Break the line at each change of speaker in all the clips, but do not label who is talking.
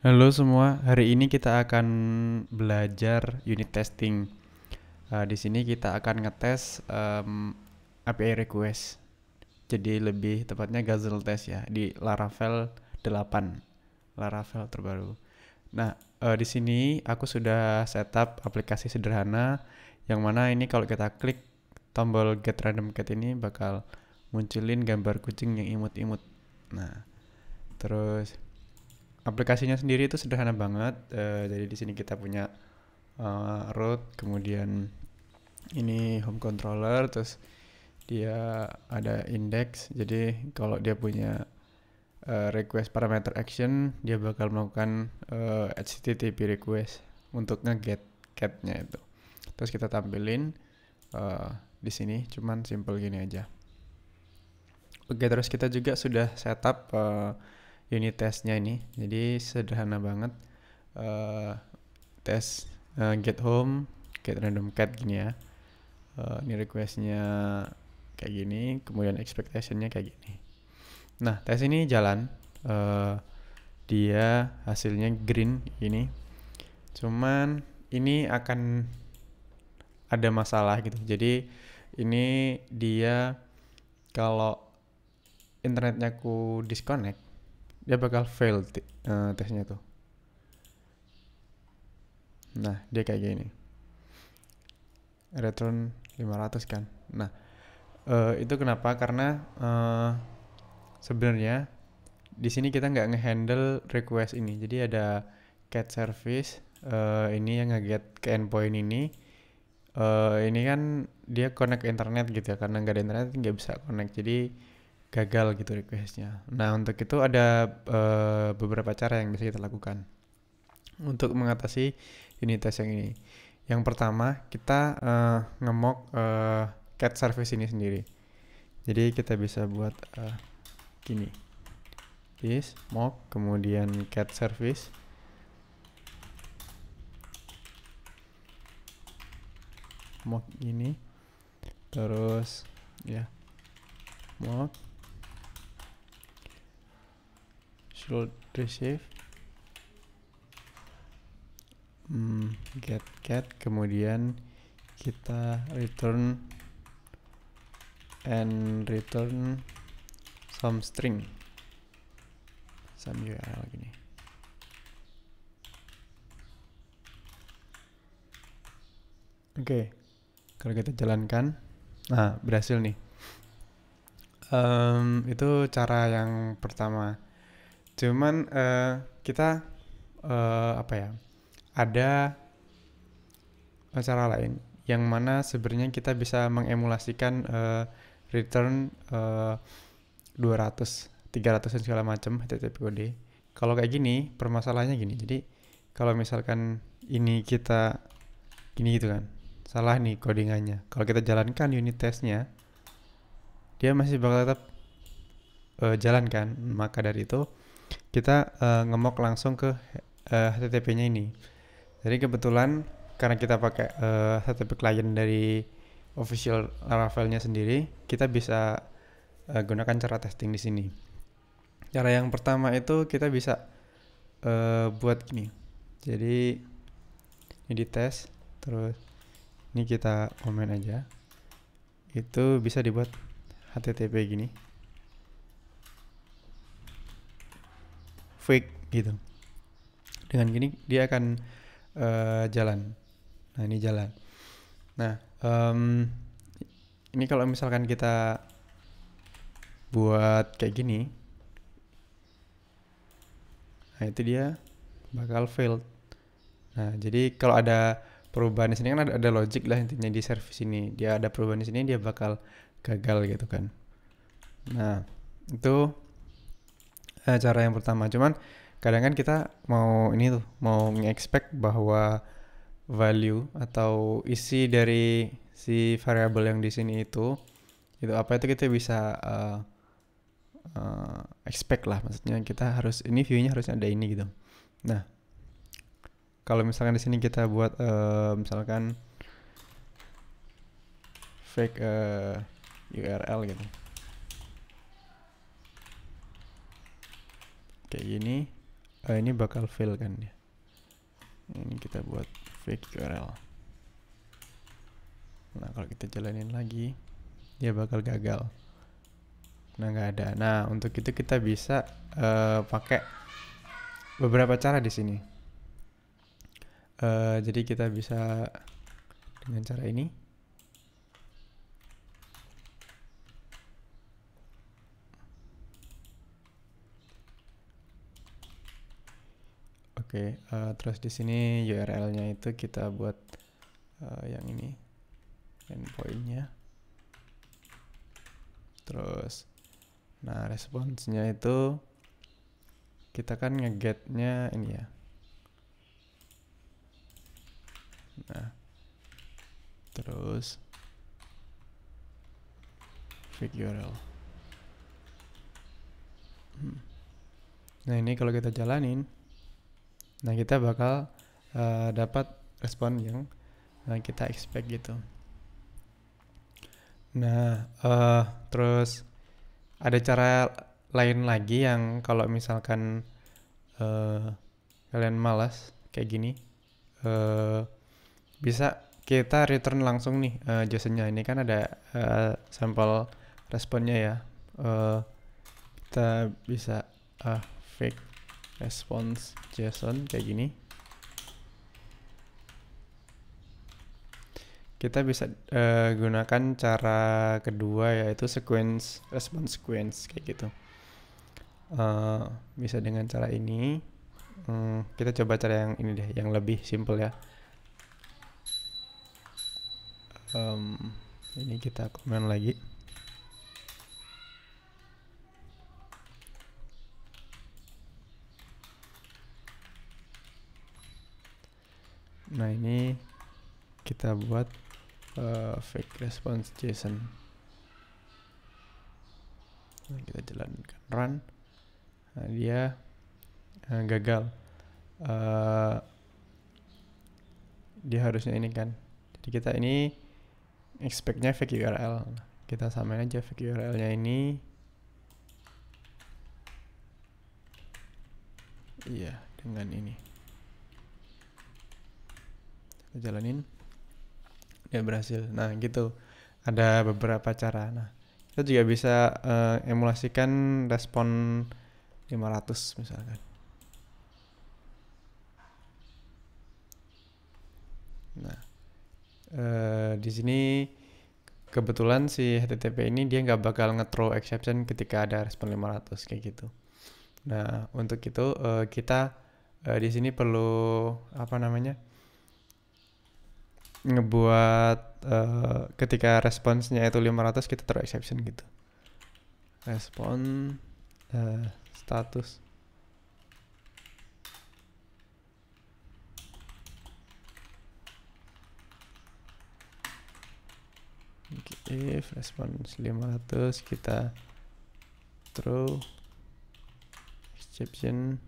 Halo semua, hari ini kita akan belajar unit testing. Uh, di sini kita akan ngetes um, API request. Jadi lebih tepatnya Gazelle test ya di Laravel 8. Laravel terbaru. Nah, uh, di sini aku sudah setup aplikasi sederhana yang mana ini kalau kita klik tombol get random cat ini bakal munculin gambar kucing yang imut-imut. Nah, terus aplikasinya sendiri itu sederhana banget. Uh, jadi di sini kita punya uh, root, kemudian ini home controller, terus dia ada index. Jadi kalau dia punya uh, request parameter action, dia bakal melakukan uh, HTTP request untuk ngeget catnya itu. Terus kita tampilin uh, di sini, cuman simple gini aja. Oke, terus kita juga sudah setup uh, unit testnya ini. Jadi sederhana banget. Uh, tes uh, get home, get random cat gini ya. Uh, ini requestnya kayak gini, kemudian expectationnya kayak gini. Nah tes ini jalan, uh, dia hasilnya green ini. Cuman ini akan ada masalah gitu. Jadi ini dia kalau internetnya ku disconnect dia bakal fail uh, tesnya tuh nah dia kayak gini return 500 kan nah uh, itu kenapa karena uh, sebenarnya di sini kita nggak ngehandle request ini jadi ada cat service uh, ini yang ngeget ke endpoint ini uh, ini kan dia connect internet gitu ya karena nggak ada internet nggak bisa connect jadi gagal gitu requestnya. Nah untuk itu ada uh, beberapa cara yang bisa kita lakukan untuk mengatasi unit test yang ini. Yang pertama kita uh, eh, ngemok uh, eh, cat service ini sendiri. Jadi kita bisa buat uh, gini, this mock kemudian cat service. mock ini, terus ya mock reload receive hmm, get get kemudian kita return and return some string some URL gini oke okay. kalau kita jalankan nah berhasil nih um, itu cara yang pertama cuman uh, kita uh, apa ya ada cara lain yang mana sebenarnya kita bisa mengemulasikan uh, return uh, 200 300 dan segala macam HTTP kode kalau kayak gini permasalahannya gini jadi kalau misalkan ini kita gini gitu kan salah nih codingannya kalau kita jalankan unit testnya dia masih bakal tetap uh, jalankan maka dari itu kita uh, eh, ngemok langsung ke uh, eh, HTTP-nya ini. Jadi kebetulan karena kita pakai uh, eh, HTTP client dari official Laravel-nya sendiri, kita bisa uh, gunakan cara testing di sini. Cara yang pertama itu kita bisa uh, buat gini. Jadi ini di test, terus ini kita komen aja. Itu bisa dibuat HTTP gini. fake gitu dengan gini dia akan uh, jalan nah ini jalan nah um, ini kalau misalkan kita buat kayak gini nah itu dia bakal failed nah jadi kalau ada perubahan di sini kan ada, ada logic lah intinya di service ini dia ada perubahan di sini dia bakal gagal gitu kan nah itu uh, cara yang pertama cuman kadang kan kita mau ini tuh mau nge bahwa value atau isi dari si variabel yang di sini itu itu apa itu kita bisa uh, uh, expect lah maksudnya kita harus ini viewnya harus ada ini gitu nah kalau misalkan di sini kita buat uh, misalkan fake uh, URL gitu kayak gini uh, ini bakal fail kan ya ini kita buat fake URL nah kalau kita jalanin lagi dia bakal gagal nah nggak ada nah untuk itu kita bisa uh, pakai beberapa cara di sini uh, jadi kita bisa dengan cara ini Oke, okay, uh, eh, terus di sini URL-nya itu kita buat uh, yang ini endpoint-nya. Terus, nah responsnya itu kita kan ngegetnya ini ya. Nah, terus fake URL. Hmm. Nah ini kalau kita jalanin Nah kita bakal uh, dapat respon yang uh, kita expect gitu. Nah uh, terus ada cara lain lagi yang kalau misalkan uh, kalian malas kayak gini uh, bisa kita return langsung nih uh, jasanya. ini kan ada uh, sampel responnya ya uh, kita bisa uh, fake response JSON kayak gini kita bisa uh, gunakan cara kedua yaitu sequence response sequence kayak gitu uh, bisa dengan cara ini hmm, kita coba cara yang ini deh yang lebih simple ya um, ini kita komen lagi nah ini kita buat uh, fake response json nah, kita jalankan run nah, dia uh, gagal uh, dia harusnya ini kan jadi kita ini expectnya fake url kita samain aja fake url nya ini iya dengan ini jalanin ya berhasil nah gitu ada beberapa cara nah kita juga bisa uh, emulasikan respon 500 misalkan nah uh, di sini kebetulan si HTTP ini dia nggak bakal ngetro exception ketika ada respon 500 kayak gitu. Nah, untuk itu uh, kita uh, di sini perlu apa namanya? ngebuat uh, ketika responsnya itu 500 kita taruh exception gitu respon uh, status if response 500 kita throw exception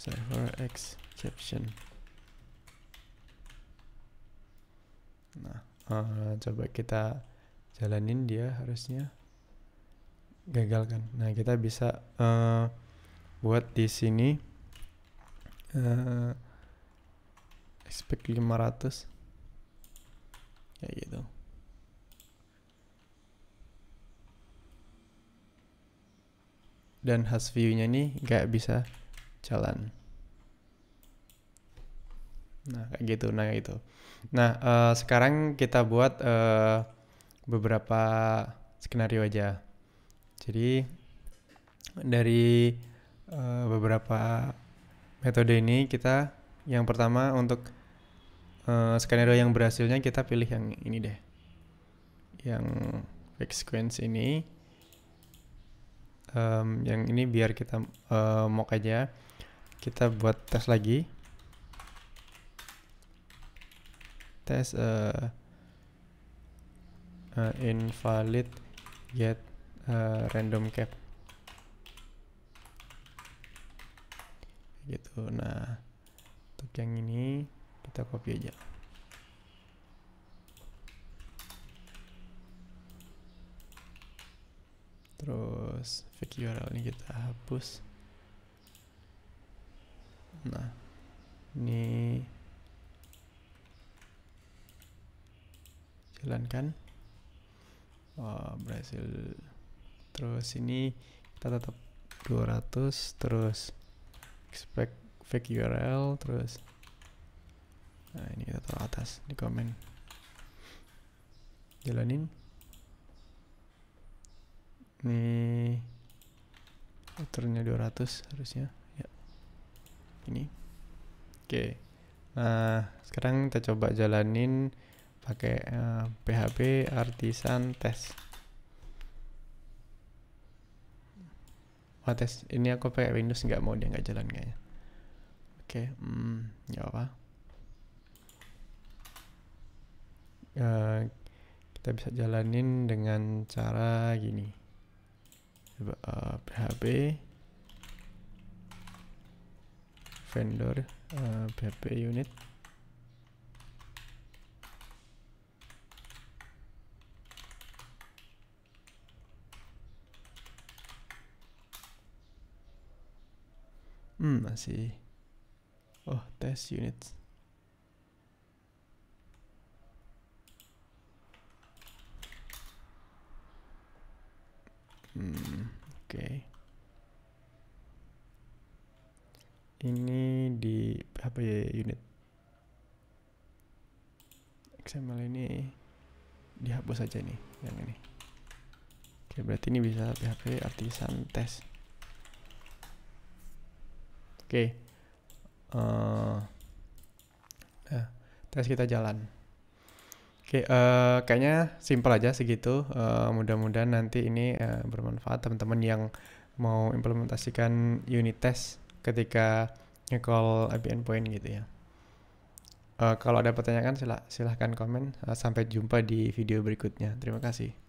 server exception Nah, uh, coba kita jalanin dia harusnya gagal kan. Nah, kita bisa uh, buat di sini uh, expect 500 kayak gitu. Dan has view-nya nih nggak bisa jalan. Nah, kayak gitu, nah kayak gitu. Nah, uh, sekarang kita buat uh, beberapa skenario aja. Jadi dari uh, beberapa metode ini kita yang pertama untuk uh, skenario yang berhasilnya kita pilih yang ini deh. Yang sequence ini um, yang ini biar kita uh, mock aja kita buat tes lagi tes uh, uh, invalid get uh, eh, random cap gitu nah untuk yang ini kita copy aja terus fake URL ini kita hapus nah ini jalankan oh, berhasil terus ini kita tetap 200 terus expect fake URL terus nah ini kita taruh atas di komen jalanin ini turunnya 200 harusnya ya ini oke okay. nah sekarang kita coba jalanin pakai uh, eh, php artisan test wah oh, test ini aku pakai windows nggak mau dia nggak jalan kayaknya oke okay, hmm nggak apa, -apa. Uh, eh, kita bisa jalanin dengan cara gini coba uh, eh, php vendor uh, php unit Hmm, masih. Oh, test unit. Hmm, oke. Okay. Ini di apa ya unit? XML ini dihapus aja nih yang ini. Oke, okay, berarti ini bisa PHP artisan test. Oke. Uh, tes kita jalan. Oke, uh, kayaknya simple aja segitu. Uh, mudah-mudahan nanti ini uh, bermanfaat teman-teman yang mau implementasikan unit test ketika nge-call API endpoint gitu ya. Uh, kalau ada pertanyaan sila silahkan komen. Uh, sampai jumpa di video berikutnya. Terima kasih.